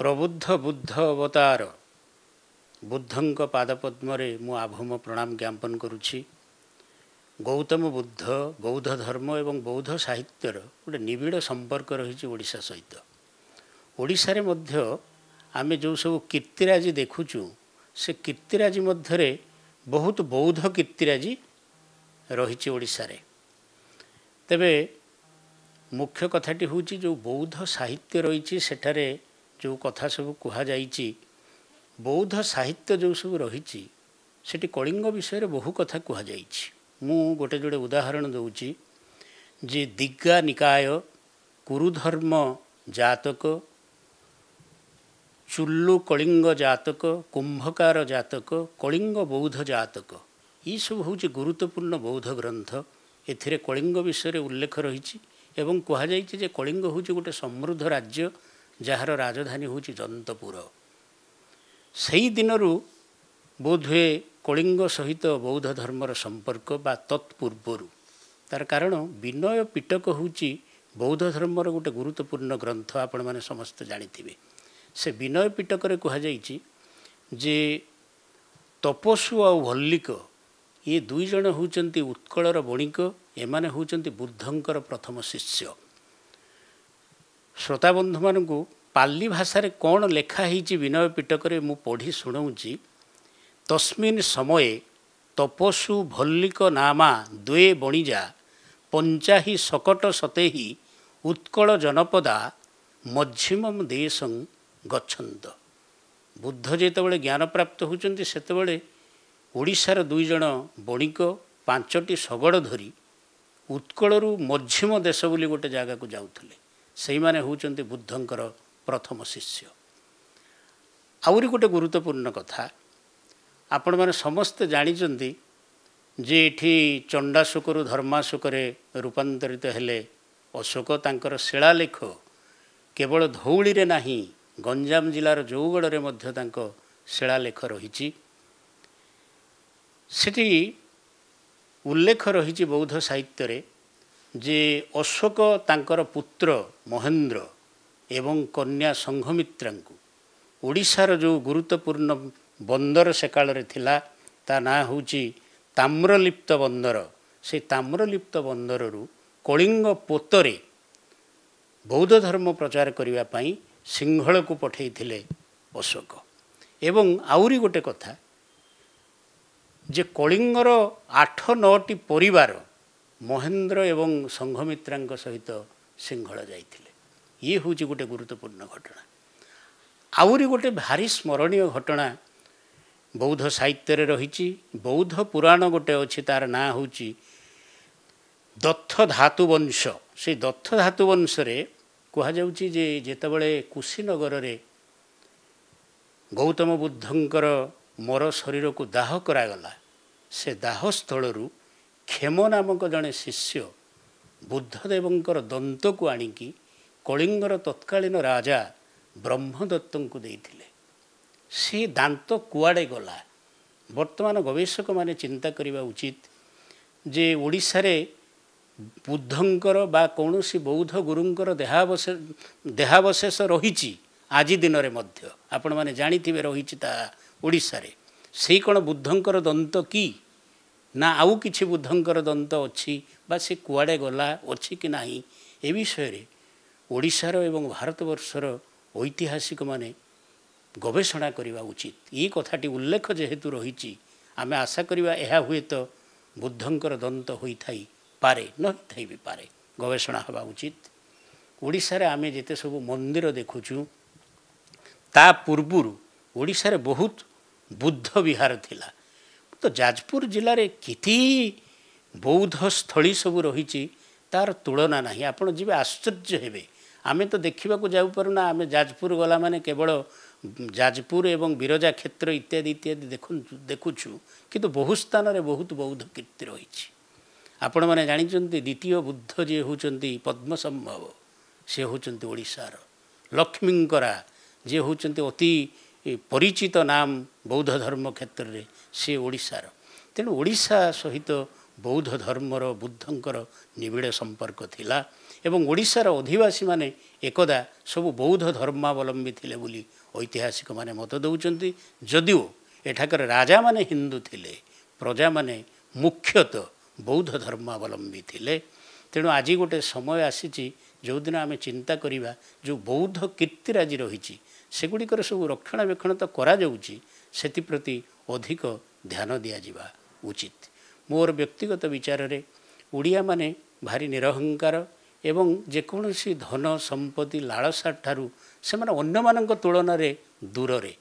প্রবুদ্ধ বুদ্ধ অবতার ବୁଦ୍ଧଙ୍କ ପାଦପଦ୍ମରେ ମୁଁ ଆଭମ ପ୍ରଣାମ ଜ୍ଞାପନ କରୁଛି ଗୌତମ ବୁଦ୍ଧ ବୌଦ୍ଧ ଧର୍ମ ଏବଂ ବୌଦ୍ଧ ସାହିତ୍ୟର ଗୋଟେ ନିବିଡ଼ ସମ୍ପର୍କ ରହିଛି ଓଡ଼ିଶା ସହିତ ଓଡ଼ିଶାରେ ମଧ୍ୟ ଆମେ ଯେଉଁ ସବୁ କୀର୍ତ୍ତିରାଜି ଦେଖୁଛୁ ସେ କୀର୍ତ୍ତିରାଜି ମଧ୍ୟରେ ବହୁତ ବୌଦ୍ଧ କୀର୍ତ୍ତିରାଜି ରହିଛି ଓଡ଼ିଶାରେ ତେବେ ମୁଖ୍ୟ କଥାଟି ହେଉଛି ଯେଉଁ ବୌଦ୍ଧ ସାହିତ୍ୟ ରହିଛି ସେଠାରେ ଯେଉଁ କଥା ସବୁ କୁହାଯାଇଛି ବୌଦ୍ଧ ସାହିତ୍ୟ ଯେଉଁ ସବୁ ରହିଛି ସେଠି କଳିଙ୍ଗ ବିଷୟରେ ବହୁ କଥା କୁହାଯାଇଛି ମୁଁ ଗୋଟେ ଯୋଡ଼େ ଉଦାହରଣ ଦେଉଛି ଯେ ଦିଗା ନିକାୟ କୁରୁଧର୍ମ ଜାତକ ଚୁଲ୍ଲୁ କଳିଙ୍ଗ ଜାତକ କୁମ୍ଭକାର ଜାତକ କଳିଙ୍ଗ ବୌଦ୍ଧ ଜାତକ ଏସବୁ ହେଉଛି ଗୁରୁତ୍ୱପୂର୍ଣ୍ଣ ବୌଦ୍ଧ ଗ୍ରନ୍ଥ ଏଥିରେ କଳିଙ୍ଗ ବିଷୟରେ ଉଲ୍ଲେଖ ରହିଛି ଏବଂ କୁହାଯାଇଛି ଯେ କଳିଙ୍ଗ ହେଉଛି ଗୋଟେ ସମୃଦ୍ଧ ରାଜ୍ୟ ଯାହାର ରାଜଧାନୀ ହେଉଛି ଜନ୍ତପୁର ସେହି ଦିନରୁ ବୋଧହୁଏ କଳିଙ୍ଗ ସହିତ ବୌଦ୍ଧ ଧର୍ମର ସମ୍ପର୍କ ବା ତତ୍ପୂର୍ବରୁ ତା'ର କାରଣ ବିନୟ ପିଟକ ହେଉଛି ବୌଦ୍ଧ ଧର୍ମର ଗୋଟେ ଗୁରୁତ୍ୱପୂର୍ଣ୍ଣ ଗ୍ରନ୍ଥ ଆପଣମାନେ ସମସ୍ତେ ଜାଣିଥିବେ ସେ ବିନୟ ପିଟକରେ କୁହାଯାଇଛି ଯେ ତପସୁ ଆଉ ଭଲ୍ଲିକ ଇଏ ଦୁଇ ଜଣ ହେଉଛନ୍ତି ଉତ୍କଳର ବଣିକ ଏମାନେ ହେଉଛନ୍ତି ବୁଦ୍ଧଙ୍କର ପ୍ରଥମ ଶିଷ୍ୟ ଶ୍ରୋତାବନ୍ଧୁମାନଙ୍କୁ ପାଲି ଭାଷାରେ କ'ଣ ଲେଖା ହେଇଛି ବିନୟ ପିଟକରେ ମୁଁ ପଢ଼ି ଶୁଣଉଛି ତସ୍ମିନ୍ ସମୟେ ତପସୁ ଭଲ୍ଲିକ ନାମା ଦ୍ୱେ ବଣିଜା ପଞ୍ଚାହି ସକଟ ସତେହି ଉତ୍କଳ ଜନପଦା ମଝିମମ ଦେଶଂ ଗଛନ୍ତ ବୁଦ୍ଧ ଯେତେବେଳେ ଜ୍ଞାନପ୍ରାପ୍ତ ହେଉଛନ୍ତି ସେତେବେଳେ ଓଡ଼ିଶାର ଦୁଇ ଜଣ ବଣିକ ପାଞ୍ଚଟି ଶଗଡ଼ ଧରି ଉତ୍କଳରୁ ମଝିମ ଦେଶ ବୋଲି ଗୋଟେ ଜାଗାକୁ ଯାଉଥିଲେ ସେଇମାନେ ହେଉଛନ୍ତି ବୁଦ୍ଧଙ୍କର ପ୍ରଥମ ଶିଷ୍ୟ ଆହୁରି ଗୋଟେ ଗୁରୁତ୍ୱପୂର୍ଣ୍ଣ କଥା ଆପଣମାନେ ସମସ୍ତେ ଜାଣିଛନ୍ତି ଯେ ଏଠି ଚଣ୍ଡାଶୋକରୁ ଧର୍ମାଶୋକରେ ରୂପାନ୍ତରିତ ହେଲେ ଅଶୋକ ତାଙ୍କର ଶିଳାଲେଖ କେବଳ ଧଉଳିରେ ନାହିଁ ଗଞ୍ଜାମ ଜିଲ୍ଲାର ଯୋଉଗଡ଼ରେ ମଧ୍ୟ ତାଙ୍କ ଶିଳାଲେଖ ରହିଛି ସେଠି ଉଲ୍ଲେଖ ରହିଛି ବୌଦ୍ଧ ସାହିତ୍ୟରେ ଯେ ଅଶୋକ ତାଙ୍କର ପୁତ୍ର ମହେନ୍ଦ୍ର ଏବଂ କନ୍ୟା ସଂଘମିତ୍ରାଙ୍କୁ ଓଡ଼ିଶାର ଯେଉଁ ଗୁରୁତ୍ୱପୂର୍ଣ୍ଣ ବନ୍ଦର ସେକାଳରେ ଥିଲା ତା ନାଁ ହେଉଛି ତାମ୍ରଲିପ୍ତ ବନ୍ଦର ସେ ତାମ୍ରଲିପ୍ତ ବନ୍ଦରରୁ କଳିଙ୍ଗ ପୋତରେ ବୌଦ୍ଧ ଧର୍ମ ପ୍ରଚାର କରିବା ପାଇଁ ସିଂହଳକୁ ପଠାଇଥିଲେ ଅଶୋକ ଏବଂ ଆହୁରି ଗୋଟେ କଥା ଯେ କଳିଙ୍ଗର ଆଠ ନଅଟି ପରିବାର ମହେନ୍ଦ୍ର ଏବଂ ସଂଘମିତ୍ରାଙ୍କ ସହିତ ସିଂହଳ ଯାଇଥିଲେ ଇଏ ହେଉଛି ଗୋଟେ ଗୁରୁତ୍ୱପୂର୍ଣ୍ଣ ଘଟଣା ଆହୁରି ଗୋଟେ ଭାରି ସ୍ମରଣୀୟ ଘଟଣା ବୌଦ୍ଧ ସାହିତ୍ୟରେ ରହିଛି ବୌଦ୍ଧ ପୁରାଣ ଗୋଟେ ଅଛି ତା'ର ନାଁ ହେଉଛି ଦତ୍ତ ଧାତୁବଂଶ ସେ ଦତ୍ତ ଧାତୁବଂଶରେ କୁହାଯାଉଛି ଯେ ଯେତେବେଳେ କୁଶିନଗରରେ ଗୌତମ ବୁଦ୍ଧଙ୍କର ମର ଶରୀରକୁ ଦାହ କରାଗଲା ସେ ଦାହସ୍ଥଳରୁ କ୍ଷେମ ନାମକ ଜଣେ ଶିଷ୍ୟ ବୁଦ୍ଧଦେବଙ୍କର ଦନ୍ତକୁ ଆଣିକି କଳିଙ୍ଗର ତତ୍କାଳୀନ ରାଜା ବ୍ରହ୍ମଦତ୍ତଙ୍କୁ ଦେଇଥିଲେ ସେ ଦାନ୍ତ କୁଆଡ଼େ ଗଲା ବର୍ତ୍ତମାନ ଗବେଷକମାନେ ଚିନ୍ତା କରିବା ଉଚିତ ଯେ ଓଡ଼ିଶାରେ ବୁଦ୍ଧଙ୍କର ବା କୌଣସି ବୌଦ୍ଧ ଗୁରୁଙ୍କର ଦେହାବଶେ ଦେହାବଶେଷ ରହିଛି ଆଜି ଦିନରେ ମଧ୍ୟ ଆପଣମାନେ ଜାଣିଥିବେ ରହିଛି ତାହା ଓଡ଼ିଶାରେ ସେଇ କ'ଣ ବୁଦ୍ଧଙ୍କର ଦନ୍ତ କି ନା ଆଉ କିଛି ବୁଦ୍ଧଙ୍କର ଦନ୍ତ ଅଛି ବା ସେ କୁଆଡ଼େ ଗଲା ଅଛି କି ନାହିଁ ଏ ବିଷୟରେ ଓଡ଼ିଶାର ଏବଂ ଭାରତବର୍ଷର ଐତିହାସିକମାନେ ଗବେଷଣା କରିବା ଉଚିତ ଏଇ କଥାଟି ଉଲ୍ଲେଖ ଯେହେତୁ ରହିଛି ଆମେ ଆଶା କରିବା ଏହା ହୁଏତ ବୁଦ୍ଧଙ୍କର ଦନ୍ତ ହୋଇଥାଇ ପାରେ ନ ହୋଇଥାଇ ବି ପାରେ ଗବେଷଣା ହେବା ଉଚିତ ଓଡ଼ିଶାରେ ଆମେ ଯେତେ ସବୁ ମନ୍ଦିର ଦେଖୁଛୁ ତା ପୂର୍ବରୁ ଓଡ଼ିଶାରେ ବହୁତ ବୁଦ୍ଧ ବିହାର ଥିଲା ତ ଯାଜପୁର ଜିଲ୍ଲାରେ କେତେ ବୌଦ୍ଧ ସ୍ଥଳୀ ସବୁ ରହିଛି ତାର ତୁଳନା ନାହିଁ ଆପଣ ଯିବେ ଆଶ୍ଚର୍ଯ୍ୟ ହେବେ ଆମେ ତ ଦେଖିବାକୁ ଯାଉପାରୁନା ଆମେ ଯାଜପୁର ଗଲାମାନେ କେବଳ ଯାଜପୁର ଏବଂ ବିରଜା କ୍ଷେତ୍ର ଇତ୍ୟାଦି ଇତ୍ୟାଦି ଦେଖୁ ଦେଖୁଛୁ କିନ୍ତୁ ବହୁ ସ୍ଥାନରେ ବହୁତ ବୌଦ୍ଧ କୀର୍ତ୍ତି ରହିଛି ଆପଣମାନେ ଜାଣିଛନ୍ତି ଦ୍ୱିତୀୟ ବୁଦ୍ଧ ଯିଏ ହେଉଛନ୍ତି ପଦ୍ମସମ୍ଭବ ସେ ହେଉଛନ୍ତି ଓଡ଼ିଶାର ଲକ୍ଷ୍ମୀଙ୍କର ଯିଏ ହେଉଛନ୍ତି ଅତି ପରିଚିତ ନାମ ବୌଦ୍ଧ ଧର୍ମ କ୍ଷେତ୍ରରେ ସେ ଓଡ଼ିଶାର ତେଣୁ ଓଡ଼ିଶା ସହିତ ବୌଦ୍ଧ ଧର୍ମର ବୁଦ୍ଧଙ୍କର ନିବିଡ଼ ସମ୍ପର୍କ ଥିଲା ଏବଂ ଓଡ଼ିଶାର ଅଧିବାସୀମାନେ ଏକଦା ସବୁ ବୌଦ୍ଧ ଧର୍ମାବଲମ୍ବୀ ଥିଲେ ବୋଲି ଐତିହାସିକମାନେ ମତ ଦେଉଛନ୍ତି ଯଦିଓ ଏଠାକାର ରାଜାମାନେ ହିନ୍ଦୁ ଥିଲେ ପ୍ରଜାମାନେ ମୁଖ୍ୟତଃ ବୌଦ୍ଧ ଧର୍ମାବଲମ୍ବୀ ଥିଲେ ତେଣୁ ଆଜି ଗୋଟେ ସମୟ ଆସିଛି ଯେଉଁଦିନ ଆମେ ଚିନ୍ତା କରିବା ଯେଉଁ ବୌଦ୍ଧ କୀର୍ତ୍ତିରାଜି ରହିଛି ସେଗୁଡ଼ିକର ସବୁ ରକ୍ଷଣାବେକ୍ଷଣ ତ କରାଯାଉଛି ସେଥିପ୍ରତି ଅଧିକ ଧ୍ୟାନ ଦିଆଯିବା ଉଚିତ ମୋର ବ୍ୟକ୍ତିଗତ ବିଚାରରେ ଓଡ଼ିଆମାନେ ଭାରି ନିରହଙ୍କାର ଏବଂ ଯେକୌଣସି ଧନ ସମ୍ପତ୍ତି ଲାଳସା ଠାରୁ ସେମାନେ ଅନ୍ୟମାନଙ୍କ ତୁଳନାରେ ଦୂରରେ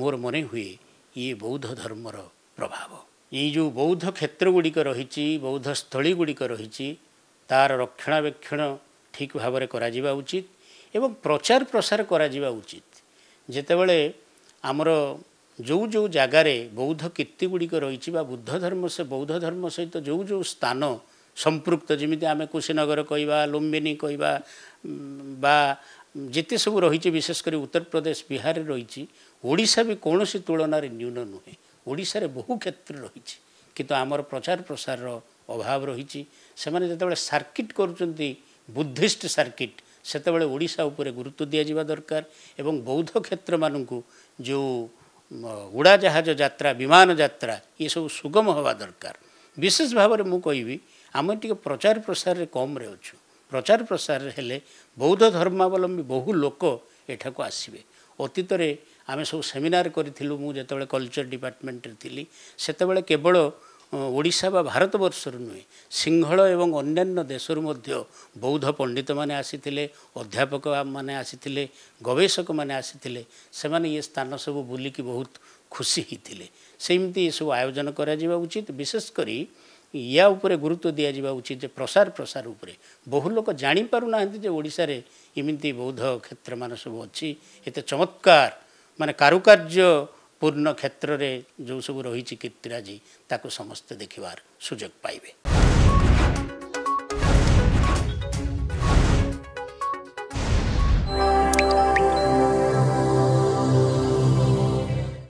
ମୋର ମନେ ହୁଏ ଇଏ ବୌଦ୍ଧ ଧର୍ମର ପ୍ରଭାବ ଏଇ ଯେଉଁ ବୌଦ୍ଧ କ୍ଷେତ୍ରଗୁଡ଼ିକ ରହିଛି ବୌଦ୍ଧ ସ୍ଥଳୀଗୁଡ଼ିକ ରହିଛି ତା'ର ରକ୍ଷଣାବେକ୍ଷଣ ଠିକ୍ ଭାବରେ କରାଯିବା ଉଚିତ ଏବଂ ପ୍ରଚାର ପ୍ରସାର କରାଯିବା ଉଚିତ ଯେତେବେଳେ ଆମର ଯେଉଁ ଯେଉଁ ଜାଗାରେ ବୌଦ୍ଧ କୀର୍ତ୍ତି ଗୁଡ଼ିକ ରହିଛି ବା ବୁଦ୍ଧ ଧର୍ମ ସେ ବୌଦ୍ଧ ଧର୍ମ ସହିତ ଯେଉଁ ଯେଉଁ ସ୍ଥାନ ସମ୍ପୃକ୍ତ ଯେମିତି ଆମେ କୁଶିନଗର କହିବା ଲୁମ୍ବିନୀ କହିବା ବା ଯେତେ ସବୁ ରହିଛି ବିଶେଷ କରି ଉତ୍ତରପ୍ରଦେଶ ବିହାରରେ ରହିଛି ଓଡ଼ିଶା ବି କୌଣସି ତୁଳନାରେ ନ୍ୟୁନ ନୁହେଁ ଓଡ଼ିଶାରେ ବହୁ କ୍ଷେତ୍ର ରହିଛି କିନ୍ତୁ ଆମର ପ୍ରଚାର ପ୍ରସାରର ଅଭାବ ରହିଛି ସେମାନେ ଯେତେବେଳେ ସାର୍କିଟ୍ କରୁଛନ୍ତି ବୁଦ୍ଧିଷ୍ଟ ସାର୍କିଟ୍ ସେତେବେଳେ ଓଡ଼ିଶା ଉପରେ ଗୁରୁତ୍ୱ ଦିଆଯିବା ଦରକାର ଏବଂ ବୌଦ୍ଧ କ୍ଷେତ୍ରମାନଙ୍କୁ ଯେଉଁ ଉଡ଼ାଜାହାଜ ଯାତ୍ରା ବିମାନ ଯାତ୍ରା ଏସବୁ ସୁଗମ ହେବା ଦରକାର ବିଶେଷ ଭାବରେ ମୁଁ କହିବି ଆମେ ଟିକିଏ ପ୍ରଚାର ପ୍ରସାରରେ କମ୍ରେ ଅଛୁ ପ୍ରଚାର ପ୍ରସାରରେ ହେଲେ ବୌଦ୍ଧ ଧର୍ମାବଲମ୍ବୀ ବହୁ ଲୋକ ଏଠାକୁ ଆସିବେ ଅତୀତରେ ଆମେ ସବୁ ସେମିନାର କରିଥିଲୁ ମୁଁ ଯେତେବେଳେ କଲଚର୍ ଡିପାର୍ଟମେଣ୍ଟରେ ଥିଲି ସେତେବେଳେ କେବଳ ଓଡ଼ିଶା ବା ଭାରତବର୍ଷରୁ ନୁହେଁ ସିଂହଳ ଏବଂ ଅନ୍ୟାନ୍ୟ ଦେଶରୁ ମଧ୍ୟ ବୌଦ୍ଧ ପଣ୍ଡିତମାନେ ଆସିଥିଲେ ଅଧ୍ୟାପକ ମାନେ ଆସିଥିଲେ ଗବେଷକମାନେ ଆସିଥିଲେ ସେମାନେ ଏ ସ୍ଥାନ ସବୁ ବୁଲିକି ବହୁତ ଖୁସି ହୋଇଥିଲେ ସେମିତି ଏସବୁ ଆୟୋଜନ କରାଯିବା ଉଚିତ ବିଶେଷ କରି ୟା ଉପରେ ଗୁରୁତ୍ୱ ଦିଆଯିବା ଉଚିତ ଯେ ପ୍ରସାର ପ୍ରସାର ଉପରେ ବହୁ ଲୋକ ଜାଣିପାରୁନାହାନ୍ତି ଯେ ଓଡ଼ିଶାରେ ଏମିତି ବୌଦ୍ଧ କ୍ଷେତ୍ରମାନ ସବୁ ଅଛି ଏତେ ଚମତ୍କାର ମାନେ କାରୁକାର୍ଯ୍ୟ ପୂର୍ଣ୍ଣ କ୍ଷେତ୍ରରେ ଯେଉଁ ସବୁ ରହିଛି କୀର୍ତ୍ତିରାଜି ତାକୁ ସମସ୍ତେ ଦେଖିବାର ସୁଯୋଗ ପାଇବେ